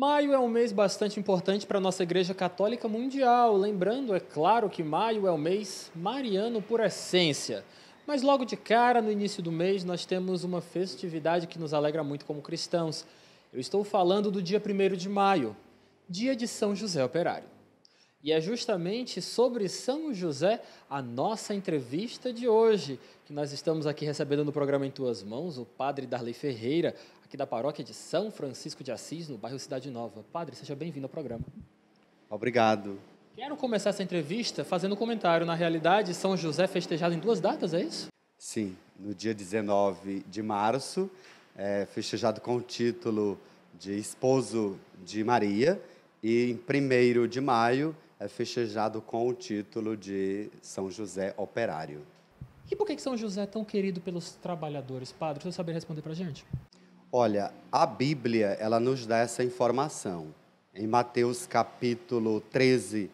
Maio é um mês bastante importante para a nossa Igreja Católica Mundial. Lembrando, é claro, que maio é o mês mariano por essência. Mas logo de cara, no início do mês, nós temos uma festividade que nos alegra muito como cristãos. Eu estou falando do dia 1 de maio, dia de São José Operário. E é justamente sobre São José a nossa entrevista de hoje, que nós estamos aqui recebendo no programa Em Tuas Mãos o padre Darley Ferreira, aqui da paróquia de São Francisco de Assis, no bairro Cidade Nova. Padre, seja bem-vindo ao programa. Obrigado. Quero começar essa entrevista fazendo um comentário. Na realidade, São José é festejado em duas datas, é isso? Sim, no dia 19 de março, é festejado com o título de esposo de Maria, e em 1 de maio, é festejado com o título de São José Operário. E por que São José é tão querido pelos trabalhadores? Padre, você saber responder para a gente? Olha, a Bíblia, ela nos dá essa informação. Em Mateus capítulo 13,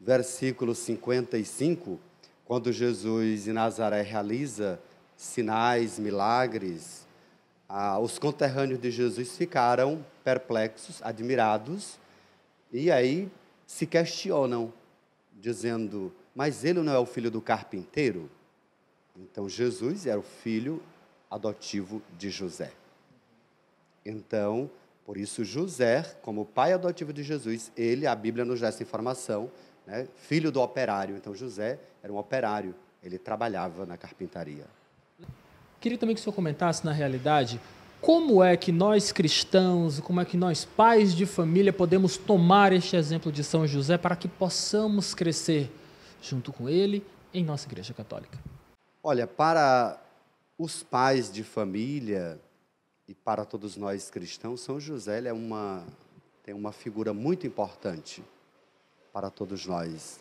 versículo 55, quando Jesus em Nazaré realiza sinais, milagres, ah, os conterrâneos de Jesus ficaram perplexos, admirados, e aí se questionam, dizendo: Mas ele não é o filho do carpinteiro? Então, Jesus era o filho adotivo de José. Então, por isso, José, como pai adotivo de Jesus, ele, a Bíblia nos dá essa informação, né? filho do operário. Então, José era um operário, ele trabalhava na carpintaria. Queria também que o senhor comentasse, na realidade, como é que nós cristãos, como é que nós pais de família podemos tomar este exemplo de São José para que possamos crescer junto com ele em nossa Igreja Católica? Olha, para os pais de família e para todos nós cristãos, São José é uma tem uma figura muito importante para todos nós.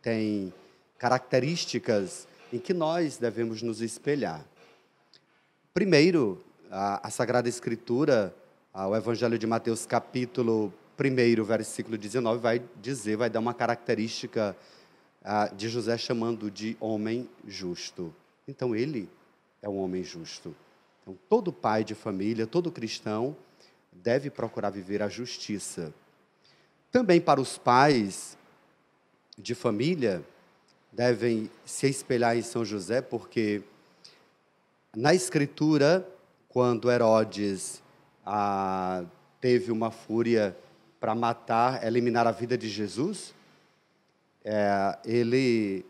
Tem características em que nós devemos nos espelhar. Primeiro, a, a Sagrada Escritura, a, o Evangelho de Mateus, capítulo 1, versículo 19, vai dizer, vai dar uma característica a, de José chamando de homem justo. Então, ele é um homem justo. Então, todo pai de família, todo cristão, deve procurar viver a justiça. Também para os pais de família, devem se espelhar em São José, porque na Escritura quando Herodes ah, teve uma fúria para matar, eliminar a vida de Jesus, é, ele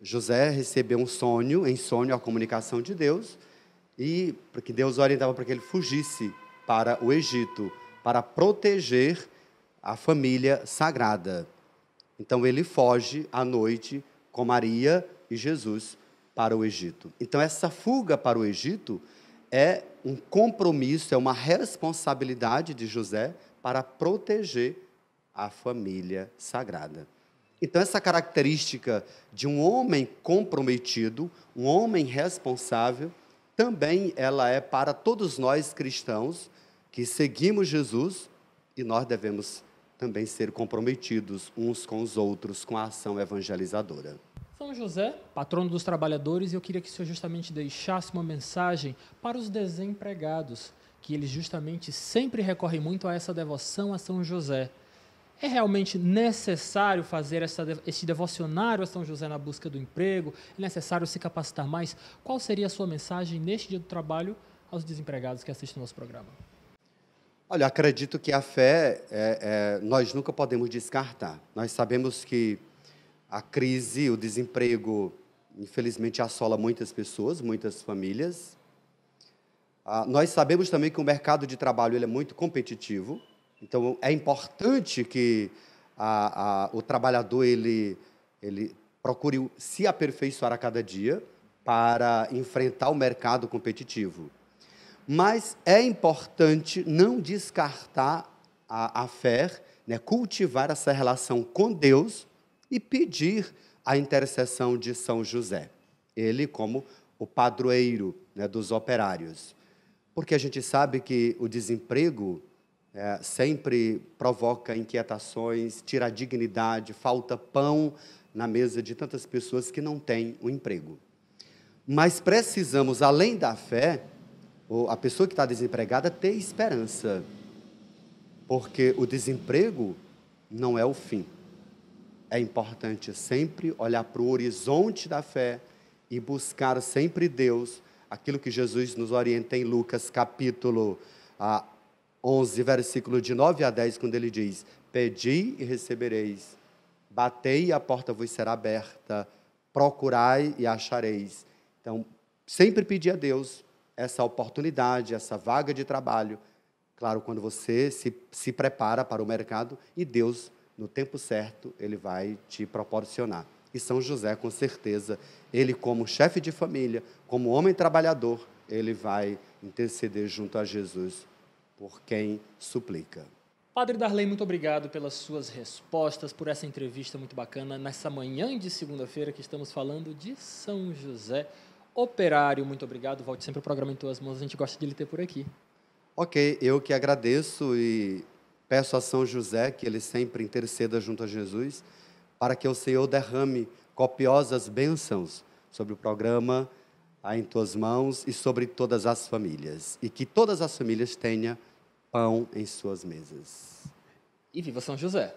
José recebeu um sonho, em sonho a comunicação de Deus, e porque Deus orientava para que ele fugisse para o Egito para proteger a família sagrada. Então ele foge à noite com Maria e Jesus para o Egito. Então essa fuga para o Egito é um compromisso, é uma responsabilidade de José para proteger a família sagrada. Então, essa característica de um homem comprometido, um homem responsável, também ela é para todos nós cristãos que seguimos Jesus e nós devemos também ser comprometidos uns com os outros com a ação evangelizadora. São José, patrono dos trabalhadores, e eu queria que o senhor justamente deixasse uma mensagem para os desempregados, que eles justamente sempre recorrem muito a essa devoção a São José. É realmente necessário fazer essa, esse devocionário a São José na busca do emprego? É necessário se capacitar mais? Qual seria a sua mensagem neste dia do trabalho aos desempregados que assistem nosso programa? Olha, acredito que a fé é, é, nós nunca podemos descartar. Nós sabemos que a crise, o desemprego, infelizmente, assola muitas pessoas, muitas famílias. Ah, nós sabemos também que o mercado de trabalho ele é muito competitivo, então é importante que a, a, o trabalhador ele, ele procure se aperfeiçoar a cada dia para enfrentar o mercado competitivo. Mas é importante não descartar a, a fé, né, cultivar essa relação com Deus e pedir a intercessão de São José, ele como o padroeiro né, dos operários. Porque a gente sabe que o desemprego é, sempre provoca inquietações, tira a dignidade, falta pão na mesa de tantas pessoas que não têm o um emprego. Mas precisamos, além da fé, a pessoa que está desempregada ter esperança, porque o desemprego não é o fim é importante sempre olhar para o horizonte da fé e buscar sempre Deus, aquilo que Jesus nos orienta em Lucas capítulo 11, ah, versículo de 9 a 10, quando ele diz: Pedi e recebereis, batei e a porta vos será aberta, procurai e achareis. Então, sempre pedir a Deus essa oportunidade, essa vaga de trabalho. Claro, quando você se, se prepara para o mercado e Deus no tempo certo, ele vai te proporcionar. E São José, com certeza, ele, como chefe de família, como homem trabalhador, ele vai interceder junto a Jesus por quem suplica. Padre Darley, muito obrigado pelas suas respostas, por essa entrevista muito bacana nessa manhã de segunda-feira que estamos falando de São José. Operário, muito obrigado. Volte sempre ao programa em tuas mãos, a gente gosta de lhe ter por aqui. Ok, eu que agradeço e Peço a São José que ele sempre interceda junto a Jesus, para que o Senhor derrame copiosas bênçãos sobre o programa ah, em Tuas Mãos e sobre todas as famílias. E que todas as famílias tenham pão em suas mesas. E viva São José!